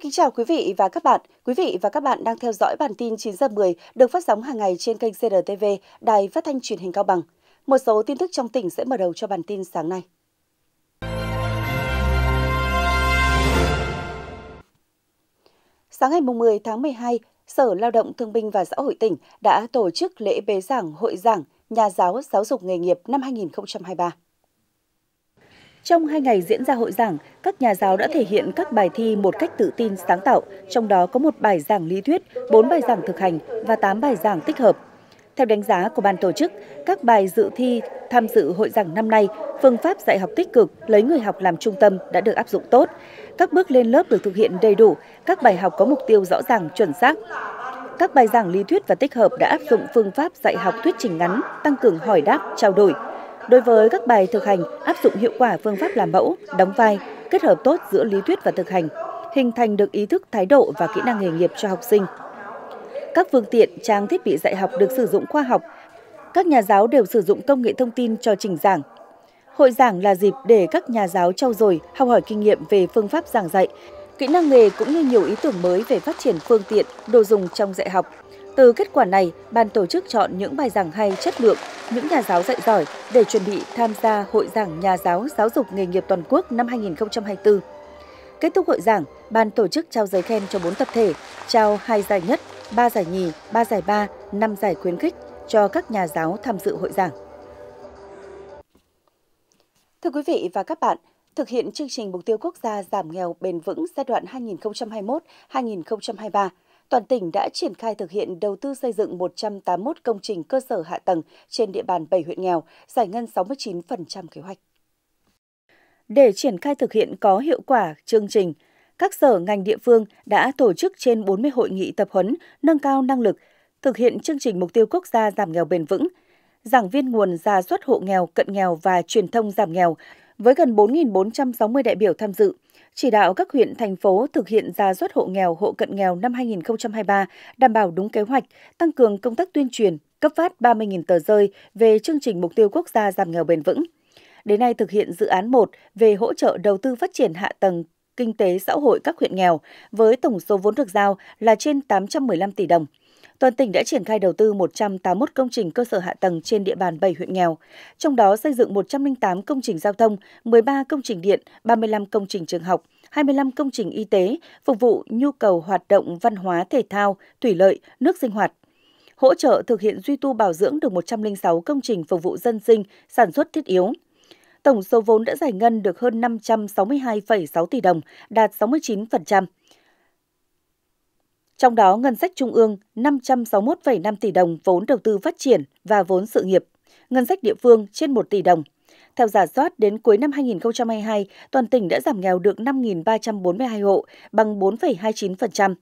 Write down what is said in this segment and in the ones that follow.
kính chào quý vị và các bạn. Quý vị và các bạn đang theo dõi bản tin 9 giờ 10 được phát sóng hàng ngày trên kênh CRTV, Đài Phát thanh Truyền hình Cao Bằng. Một số tin tức trong tỉnh sẽ mở đầu cho bản tin sáng nay. Sáng ngày 10 tháng 12, Sở Lao động Thương binh và Xã hội tỉnh đã tổ chức lễ bế giảng hội giảng nhà giáo giáo dục nghề nghiệp năm 2023. Trong hai ngày diễn ra hội giảng, các nhà giáo đã thể hiện các bài thi một cách tự tin sáng tạo, trong đó có một bài giảng lý thuyết, bốn bài giảng thực hành và tám bài giảng tích hợp. Theo đánh giá của ban tổ chức, các bài dự thi tham dự hội giảng năm nay, phương pháp dạy học tích cực lấy người học làm trung tâm đã được áp dụng tốt. Các bước lên lớp được thực hiện đầy đủ, các bài học có mục tiêu rõ ràng, chuẩn xác. Các bài giảng lý thuyết và tích hợp đã áp dụng phương pháp dạy học thuyết trình ngắn, tăng cường hỏi đáp, trao đổi, Đối với các bài thực hành, áp dụng hiệu quả phương pháp làm mẫu, đóng vai, kết hợp tốt giữa lý thuyết và thực hành, hình thành được ý thức, thái độ và kỹ năng nghề nghiệp cho học sinh. Các phương tiện, trang thiết bị dạy học được sử dụng khoa học. Các nhà giáo đều sử dụng công nghệ thông tin cho trình giảng. Hội giảng là dịp để các nhà giáo trau dồi, học hỏi kinh nghiệm về phương pháp giảng dạy, kỹ năng nghề cũng như nhiều ý tưởng mới về phát triển phương tiện, đồ dùng trong dạy học, từ kết quả này, ban tổ chức chọn những bài giảng hay chất lượng, những nhà giáo dạy giỏi để chuẩn bị tham gia Hội giảng Nhà giáo Giáo dục Nghề nghiệp Toàn quốc năm 2024. Kết thúc hội giảng, ban tổ chức trao giấy khen cho 4 tập thể, trao 2 giải nhất, 3 giải nhì, 3 giải ba, 5 giải khuyến khích cho các nhà giáo tham dự hội giảng. Thưa quý vị và các bạn, thực hiện chương trình mục tiêu quốc gia giảm nghèo bền vững giai đoạn 2021-2023, toàn tỉnh đã triển khai thực hiện đầu tư xây dựng 181 công trình cơ sở hạ tầng trên địa bàn 7 huyện nghèo, giải ngân 69% kế hoạch. Để triển khai thực hiện có hiệu quả chương trình, các sở ngành địa phương đã tổ chức trên 40 hội nghị tập huấn nâng cao năng lực, thực hiện chương trình mục tiêu quốc gia giảm nghèo bền vững, giảng viên nguồn ra soát hộ nghèo, cận nghèo và truyền thông giảm nghèo với gần 4.460 đại biểu tham dự chỉ đạo các huyện, thành phố thực hiện ra soát hộ nghèo, hộ cận nghèo năm 2023, đảm bảo đúng kế hoạch, tăng cường công tác tuyên truyền, cấp phát 30.000 tờ rơi về chương trình mục tiêu quốc gia giảm nghèo bền vững. Đến nay thực hiện dự án 1 về hỗ trợ đầu tư phát triển hạ tầng kinh tế xã hội các huyện nghèo với tổng số vốn được giao là trên 815 tỷ đồng – toàn tỉnh đã triển khai đầu tư 181 công trình cơ sở hạ tầng trên địa bàn 7 huyện nghèo, trong đó xây dựng 108 công trình giao thông, 13 công trình điện, 35 công trình trường học, 25 công trình y tế, phục vụ nhu cầu hoạt động văn hóa thể thao, thủy lợi, nước sinh hoạt hỗ trợ thực hiện duy tu bảo dưỡng được 106 công trình phục vụ dân sinh, sản xuất thiết yếu. Tổng số vốn đã giải ngân được hơn 562,6 tỷ đồng, đạt 69%. Trong đó, ngân sách trung ương 561,5 tỷ đồng vốn đầu tư phát triển và vốn sự nghiệp, ngân sách địa phương trên 1 tỷ đồng. Theo giả soát, đến cuối năm 2022, toàn tỉnh đã giảm nghèo được 5.342 hộ, bằng 4,29%.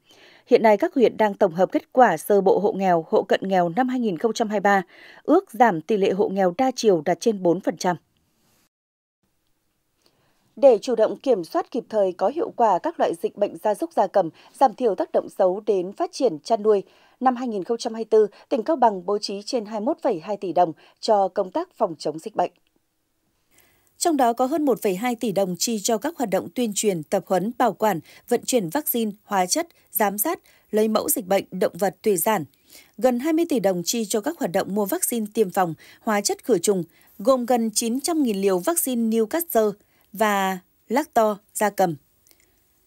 Hiện nay các huyện đang tổng hợp kết quả sơ bộ hộ nghèo, hộ cận nghèo năm 2023, ước giảm tỷ lệ hộ nghèo đa chiều đạt trên 4%. Để chủ động kiểm soát kịp thời có hiệu quả các loại dịch bệnh gia súc gia cầm, giảm thiểu tác động xấu đến phát triển chăn nuôi, năm 2024, tỉnh Cao Bằng bố trí trên 21,2 tỷ đồng cho công tác phòng chống dịch bệnh. Trong đó có hơn 1,2 tỷ đồng chi cho các hoạt động tuyên truyền, tập huấn, bảo quản, vận chuyển vaccine, hóa chất, giám sát, lấy mẫu dịch bệnh, động vật, thủy sản. Gần 20 tỷ đồng chi cho các hoạt động mua vaccine tiêm phòng, hóa chất khử trùng, gồm gần 900.000 liều vaccine Newcastle, và lacto da cầm.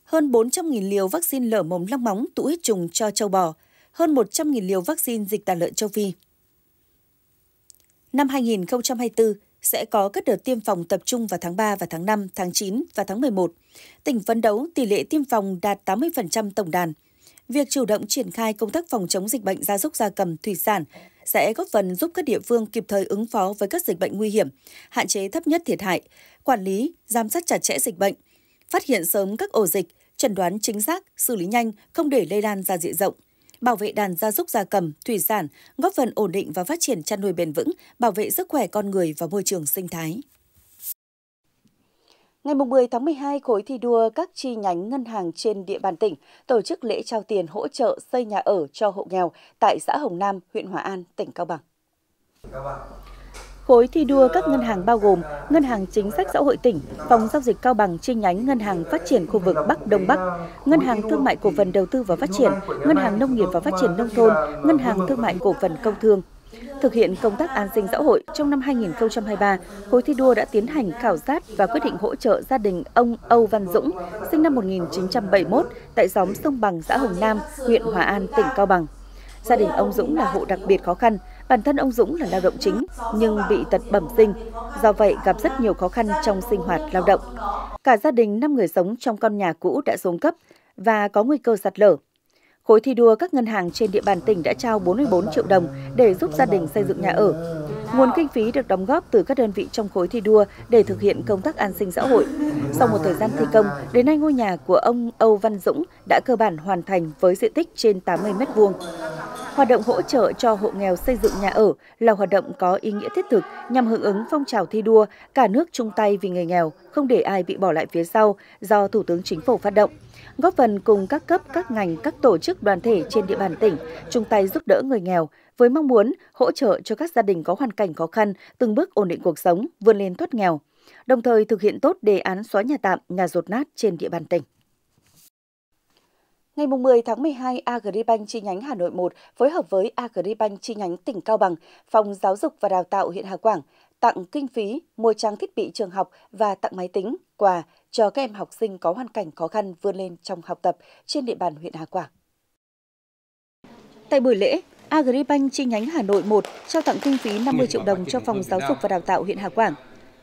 Hơn 400.000 liều vaccine lở mồm long móng tụ huyết trùng cho châu bò, hơn 100.000 liều vaccine dịch tả lợn châu Phi. Năm 2024 sẽ có các đợt tiêm phòng tập trung vào tháng 3 và tháng 5, tháng 9 và tháng 11. Tỉnh phấn đấu tỷ lệ tiêm phòng đạt 80% tổng đàn – Việc chủ động triển khai công tác phòng chống dịch bệnh gia súc gia cầm, thủy sản sẽ góp phần giúp các địa phương kịp thời ứng phó với các dịch bệnh nguy hiểm, hạn chế thấp nhất thiệt hại, quản lý, giám sát chặt chẽ dịch bệnh, phát hiện sớm các ổ dịch, chẩn đoán chính xác, xử lý nhanh, không để lây lan ra diện rộng bảo vệ đàn gia súc gia cầm, thủy sản, góp phần ổn định và phát triển chăn nuôi bền vững, bảo vệ sức khỏe con người và môi trường sinh thái. Ngày 10 tháng 12, khối thi đua các chi nhánh ngân hàng trên địa bàn tỉnh tổ chức lễ trao tiền hỗ trợ xây nhà ở cho hộ nghèo tại xã Hồng Nam, huyện Hòa An, tỉnh Cao Bằng. Khối thi đua các ngân hàng bao gồm Ngân hàng Chính sách Xã hội tỉnh, Phòng Giao dịch Cao Bằng chi nhánh Ngân hàng Phát triển khu vực Bắc Đông Bắc, Ngân hàng Thương mại Cổ phần Đầu tư và Phát triển, Ngân hàng Nông nghiệp và Phát triển Nông thôn, Ngân hàng Thương mại Cổ phần Công thương, Thực hiện công tác an sinh xã hội, trong năm 2023, khối thi đua đã tiến hành khảo sát và quyết định hỗ trợ gia đình ông Âu Văn Dũng, sinh năm 1971, tại xóm Sông Bằng, xã Hồng Nam, huyện Hòa An, tỉnh Cao Bằng. Gia đình ông Dũng là hộ đặc biệt khó khăn, bản thân ông Dũng là lao động chính nhưng bị tật bẩm sinh, do vậy gặp rất nhiều khó khăn trong sinh hoạt lao động. Cả gia đình 5 người sống trong căn nhà cũ đã xuống cấp và có nguy cơ sạt lở. Khối thi đua các ngân hàng trên địa bàn tỉnh đã trao 44 triệu đồng để giúp gia đình xây dựng nhà ở. Nguồn kinh phí được đóng góp từ các đơn vị trong khối thi đua để thực hiện công tác an sinh xã hội. Sau một thời gian thi công, đến nay ngôi nhà của ông Âu Văn Dũng đã cơ bản hoàn thành với diện tích trên 80 m2. Hoạt động hỗ trợ cho hộ nghèo xây dựng nhà ở là hoạt động có ý nghĩa thiết thực nhằm hưởng ứng phong trào thi đua cả nước chung tay vì người nghèo, không để ai bị bỏ lại phía sau do Thủ tướng Chính phủ phát động, góp phần cùng các cấp, các ngành, các tổ chức đoàn thể trên địa bàn tỉnh chung tay giúp đỡ người nghèo với mong muốn hỗ trợ cho các gia đình có hoàn cảnh khó khăn từng bước ổn định cuộc sống, vươn lên thoát nghèo, đồng thời thực hiện tốt đề án xóa nhà tạm, nhà rột nát trên địa bàn tỉnh. Ngày 10 tháng 12, Agribank chi nhánh Hà Nội 1 phối hợp với Agribank chi nhánh tỉnh Cao Bằng, Phòng Giáo dục và Đào tạo huyện Hà Quảng tặng kinh phí mua trang thiết bị trường học và tặng máy tính, quà cho các em học sinh có hoàn cảnh khó khăn vươn lên trong học tập trên địa bàn huyện Hà Quảng. Tại buổi lễ, Agribank chi nhánh Hà Nội 1 trao tặng kinh phí 50 triệu đồng cho Phòng Giáo dục và Đào tạo huyện Hà Quảng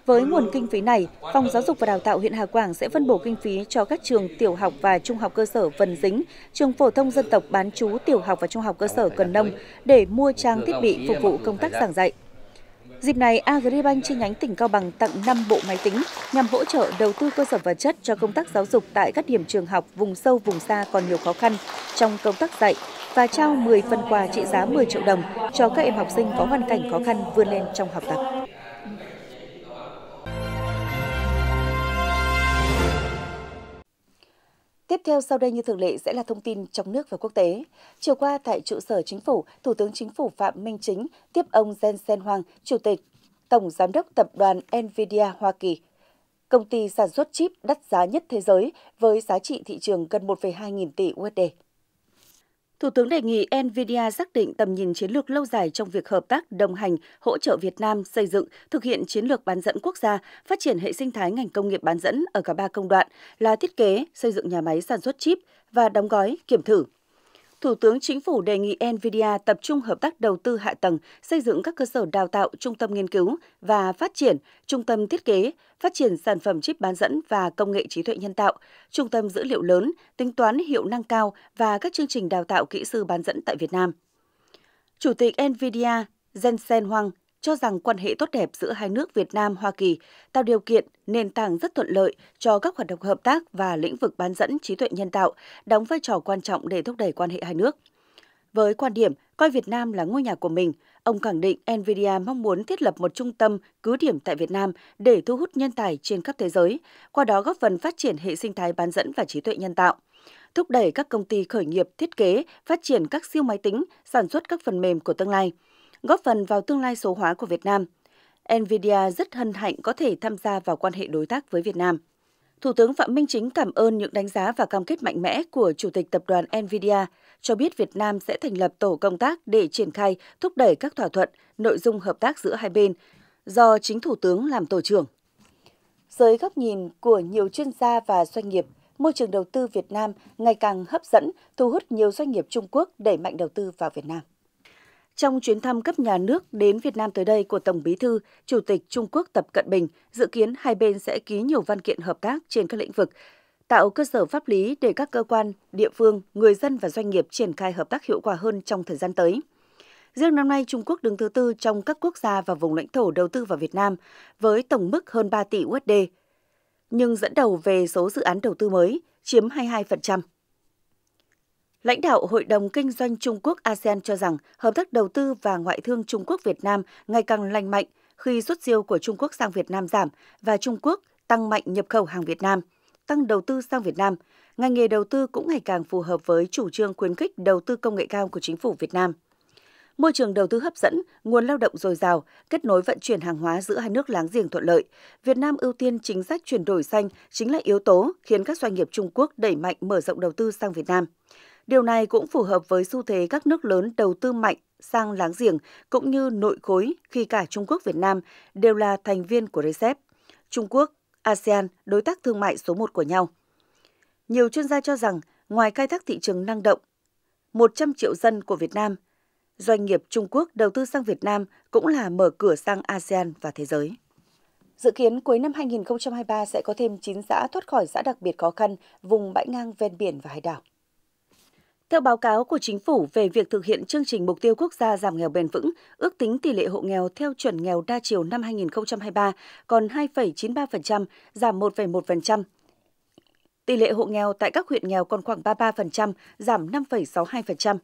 với nguồn kinh phí này, Phòng Giáo dục và Đào tạo huyện Hà Quảng sẽ phân bổ kinh phí cho các trường tiểu học và trung học cơ sở Vân Dính, trường phổ thông dân tộc bán chú tiểu học và trung học cơ sở Cần Nông để mua trang thiết bị phục vụ công tác giảng dạy. Dịp này, Agribank chi nhánh tỉnh Cao Bằng tặng 5 bộ máy tính nhằm hỗ trợ đầu tư cơ sở vật chất cho công tác giáo dục tại các điểm trường học vùng sâu vùng xa còn nhiều khó khăn trong công tác dạy và trao 10 phần quà trị giá 10 triệu đồng cho các em học sinh có hoàn cảnh khó khăn vươn lên trong học tập. Tiếp theo sau đây như thường lệ sẽ là thông tin trong nước và quốc tế. Chiều qua tại trụ sở chính phủ, Thủ tướng Chính phủ Phạm Minh Chính tiếp ông Jensen Huang, Chủ tịch Tổng Giám đốc Tập đoàn NVIDIA Hoa Kỳ. Công ty sản xuất chip đắt giá nhất thế giới với giá trị thị trường gần 1,2 nghìn tỷ USD. Thủ tướng đề nghị NVIDIA xác định tầm nhìn chiến lược lâu dài trong việc hợp tác, đồng hành, hỗ trợ Việt Nam xây dựng, thực hiện chiến lược bán dẫn quốc gia, phát triển hệ sinh thái ngành công nghiệp bán dẫn ở cả ba công đoạn là thiết kế, xây dựng nhà máy sản xuất chip và đóng gói, kiểm thử. Thủ tướng Chính phủ đề nghị NVIDIA tập trung hợp tác đầu tư hạ tầng, xây dựng các cơ sở đào tạo, trung tâm nghiên cứu và phát triển, trung tâm thiết kế, phát triển sản phẩm chip bán dẫn và công nghệ trí tuệ nhân tạo, trung tâm dữ liệu lớn, tính toán hiệu năng cao và các chương trình đào tạo kỹ sư bán dẫn tại Việt Nam. Chủ tịch NVIDIA Jensen Huang cho rằng quan hệ tốt đẹp giữa hai nước Việt Nam Hoa Kỳ tạo điều kiện nền tảng rất thuận lợi cho các hoạt động hợp tác và lĩnh vực bán dẫn trí tuệ nhân tạo, đóng vai trò quan trọng để thúc đẩy quan hệ hai nước. Với quan điểm coi Việt Nam là ngôi nhà của mình, ông khẳng định Nvidia mong muốn thiết lập một trung tâm cứ điểm tại Việt Nam để thu hút nhân tài trên khắp thế giới, qua đó góp phần phát triển hệ sinh thái bán dẫn và trí tuệ nhân tạo thúc đẩy các công ty khởi nghiệp thiết kế, phát triển các siêu máy tính, sản xuất các phần mềm của tương lai góp phần vào tương lai số hóa của Việt Nam. NVIDIA rất hân hạnh có thể tham gia vào quan hệ đối tác với Việt Nam. Thủ tướng Phạm Minh Chính cảm ơn những đánh giá và cam kết mạnh mẽ của Chủ tịch Tập đoàn NVIDIA, cho biết Việt Nam sẽ thành lập tổ công tác để triển khai thúc đẩy các thỏa thuận, nội dung hợp tác giữa hai bên, do chính Thủ tướng làm tổ trưởng. Dưới góc nhìn của nhiều chuyên gia và doanh nghiệp, môi trường đầu tư Việt Nam ngày càng hấp dẫn, thu hút nhiều doanh nghiệp Trung Quốc đẩy mạnh đầu tư vào Việt Nam. Trong chuyến thăm cấp nhà nước đến Việt Nam tới đây của Tổng Bí thư, Chủ tịch Trung Quốc Tập Cận Bình dự kiến hai bên sẽ ký nhiều văn kiện hợp tác trên các lĩnh vực, tạo cơ sở pháp lý để các cơ quan, địa phương, người dân và doanh nghiệp triển khai hợp tác hiệu quả hơn trong thời gian tới. Riêng năm nay, Trung Quốc đứng thứ tư trong các quốc gia và vùng lãnh thổ đầu tư vào Việt Nam với tổng mức hơn 3 tỷ USD, nhưng dẫn đầu về số dự án đầu tư mới, chiếm 22%. Lãnh đạo Hội đồng Kinh doanh Trung Quốc ASEAN cho rằng hợp tác đầu tư và ngoại thương Trung Quốc Việt Nam ngày càng lành mạnh khi xuất siêu của Trung Quốc sang Việt Nam giảm và Trung Quốc tăng mạnh nhập khẩu hàng Việt Nam, tăng đầu tư sang Việt Nam. Ngành nghề đầu tư cũng ngày càng phù hợp với chủ trương khuyến khích đầu tư công nghệ cao của chính phủ Việt Nam. Môi trường đầu tư hấp dẫn, nguồn lao động dồi dào, kết nối vận chuyển hàng hóa giữa hai nước láng giềng thuận lợi. Việt Nam ưu tiên chính sách chuyển đổi xanh chính là yếu tố khiến các doanh nghiệp Trung Quốc đẩy mạnh mở rộng đầu tư sang Việt Nam. Điều này cũng phù hợp với xu thế các nước lớn đầu tư mạnh sang láng giềng cũng như nội khối khi cả Trung Quốc Việt Nam đều là thành viên của RCEP. Trung Quốc, ASEAN đối tác thương mại số một của nhau. Nhiều chuyên gia cho rằng ngoài khai thác thị trường năng động 100 triệu dân của Việt Nam, doanh nghiệp Trung Quốc đầu tư sang Việt Nam cũng là mở cửa sang ASEAN và thế giới. Dự kiến cuối năm 2023 sẽ có thêm 9 xã thoát khỏi xã đặc biệt khó khăn, vùng bãi ngang ven biển và hải đảo. Theo báo cáo của Chính phủ về việc thực hiện chương trình mục tiêu quốc gia giảm nghèo bền vững, ước tính tỷ lệ hộ nghèo theo chuẩn nghèo đa chiều năm 2023 còn 2,93%, giảm 1,1%. Tỷ lệ hộ nghèo tại các huyện nghèo còn khoảng 33%, giảm 5,62%.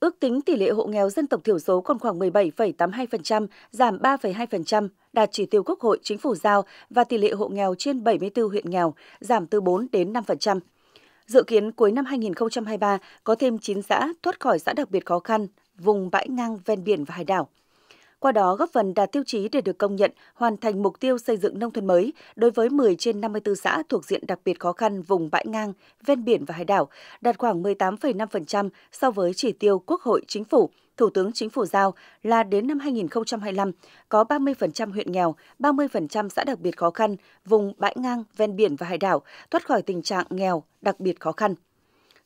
Ước tính tỷ lệ hộ nghèo dân tộc thiểu số còn khoảng 17,82%, giảm 3,2%, đạt chỉ tiêu Quốc hội, Chính phủ giao và tỷ lệ hộ nghèo trên 74 huyện nghèo, giảm từ 4 đến 5%. Dự kiến cuối năm 2023 có thêm 9 xã thoát khỏi xã đặc biệt khó khăn, vùng bãi ngang ven biển và hải đảo. Qua đó góp phần đạt tiêu chí để được công nhận, hoàn thành mục tiêu xây dựng nông thôn mới đối với 10 trên 54 xã thuộc diện đặc biệt khó khăn vùng bãi ngang, ven biển và hải đảo, đạt khoảng 18,5% so với chỉ tiêu Quốc hội Chính phủ Thủ tướng Chính phủ giao là đến năm 2025 có 30% huyện nghèo, 30% xã đặc biệt khó khăn, vùng bãi ngang, ven biển và hải đảo thoát khỏi tình trạng nghèo đặc biệt khó khăn.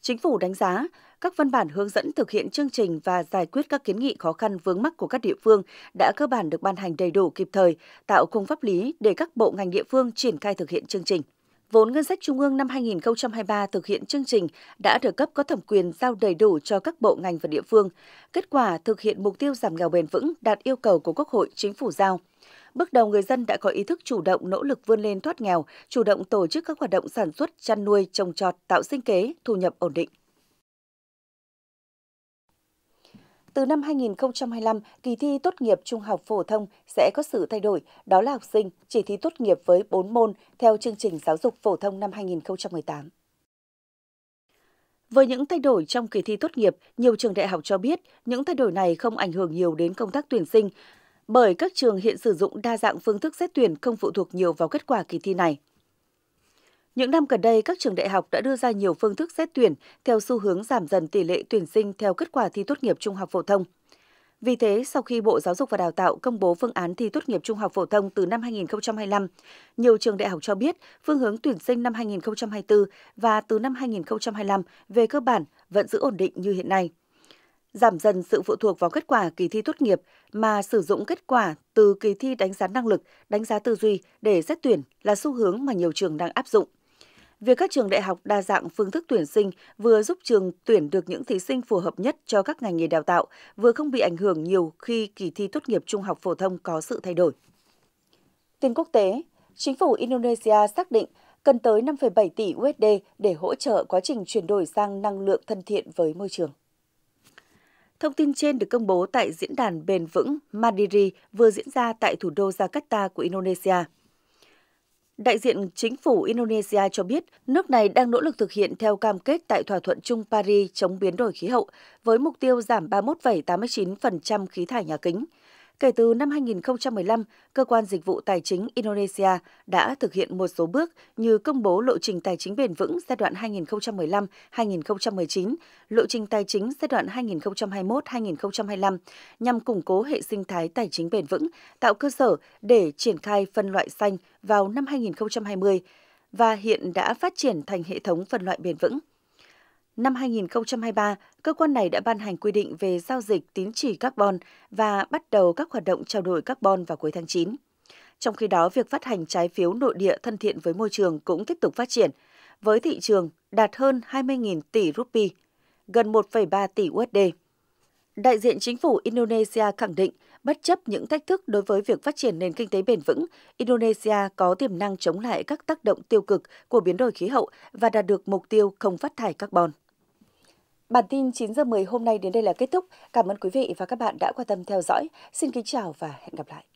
Chính phủ đánh giá các văn bản hướng dẫn thực hiện chương trình và giải quyết các kiến nghị khó khăn vướng mắc của các địa phương đã cơ bản được ban hành đầy đủ kịp thời, tạo khung pháp lý để các bộ ngành địa phương triển khai thực hiện chương trình. Vốn ngân sách trung ương năm 2023 thực hiện chương trình đã được cấp có thẩm quyền giao đầy đủ cho các bộ ngành và địa phương. Kết quả thực hiện mục tiêu giảm nghèo bền vững đạt yêu cầu của Quốc hội, chính phủ giao. Bước đầu người dân đã có ý thức chủ động nỗ lực vươn lên thoát nghèo, chủ động tổ chức các hoạt động sản xuất, chăn nuôi, trồng trọt, tạo sinh kế, thu nhập ổn định. Từ năm 2025, kỳ thi tốt nghiệp trung học phổ thông sẽ có sự thay đổi, đó là học sinh chỉ thi tốt nghiệp với 4 môn theo chương trình giáo dục phổ thông năm 2018. Với những thay đổi trong kỳ thi tốt nghiệp, nhiều trường đại học cho biết những thay đổi này không ảnh hưởng nhiều đến công tác tuyển sinh, bởi các trường hiện sử dụng đa dạng phương thức xét tuyển không phụ thuộc nhiều vào kết quả kỳ thi này. Những năm gần đây, các trường đại học đã đưa ra nhiều phương thức xét tuyển theo xu hướng giảm dần tỷ lệ tuyển sinh theo kết quả thi tốt nghiệp trung học phổ thông. Vì thế, sau khi Bộ Giáo dục và Đào tạo công bố phương án thi tốt nghiệp trung học phổ thông từ năm 2025, nhiều trường đại học cho biết phương hướng tuyển sinh năm 2024 và từ năm 2025 về cơ bản vẫn giữ ổn định như hiện nay. Giảm dần sự phụ thuộc vào kết quả kỳ thi tốt nghiệp mà sử dụng kết quả từ kỳ thi đánh giá năng lực, đánh giá tư duy để xét tuyển là xu hướng mà nhiều trường đang áp dụng – Việc các trường đại học đa dạng phương thức tuyển sinh vừa giúp trường tuyển được những thí sinh phù hợp nhất cho các ngành nghề đào tạo, vừa không bị ảnh hưởng nhiều khi kỳ thi tốt nghiệp trung học phổ thông có sự thay đổi. Tin quốc tế, chính phủ Indonesia xác định cần tới 5,7 tỷ USD để hỗ trợ quá trình chuyển đổi sang năng lượng thân thiện với môi trường. Thông tin trên được công bố tại diễn đàn bền vững Madiri vừa diễn ra tại thủ đô Jakarta của Indonesia. Đại diện chính phủ Indonesia cho biết nước này đang nỗ lực thực hiện theo cam kết tại thỏa thuận chung Paris chống biến đổi khí hậu với mục tiêu giảm 31,89% khí thải nhà kính. Kể từ năm 2015, Cơ quan Dịch vụ Tài chính Indonesia đã thực hiện một số bước như công bố lộ trình tài chính bền vững giai đoạn 2015-2019, lộ trình tài chính giai đoạn 2021-2025 nhằm củng cố hệ sinh thái tài chính bền vững, tạo cơ sở để triển khai phân loại xanh vào năm 2020 và hiện đã phát triển thành hệ thống phân loại bền vững. Năm 2023, cơ quan này đã ban hành quy định về giao dịch tín chỉ carbon và bắt đầu các hoạt động trao đổi carbon vào cuối tháng 9. Trong khi đó, việc phát hành trái phiếu nội địa thân thiện với môi trường cũng tiếp tục phát triển, với thị trường đạt hơn 20.000 tỷ rupee, gần 1,3 tỷ USD. Đại diện chính phủ Indonesia khẳng định, bất chấp những thách thức đối với việc phát triển nền kinh tế bền vững, Indonesia có tiềm năng chống lại các tác động tiêu cực của biến đổi khí hậu và đạt được mục tiêu không phát thải carbon. Bản tin 9 giờ 10 hôm nay đến đây là kết thúc. Cảm ơn quý vị và các bạn đã quan tâm theo dõi. Xin kính chào và hẹn gặp lại.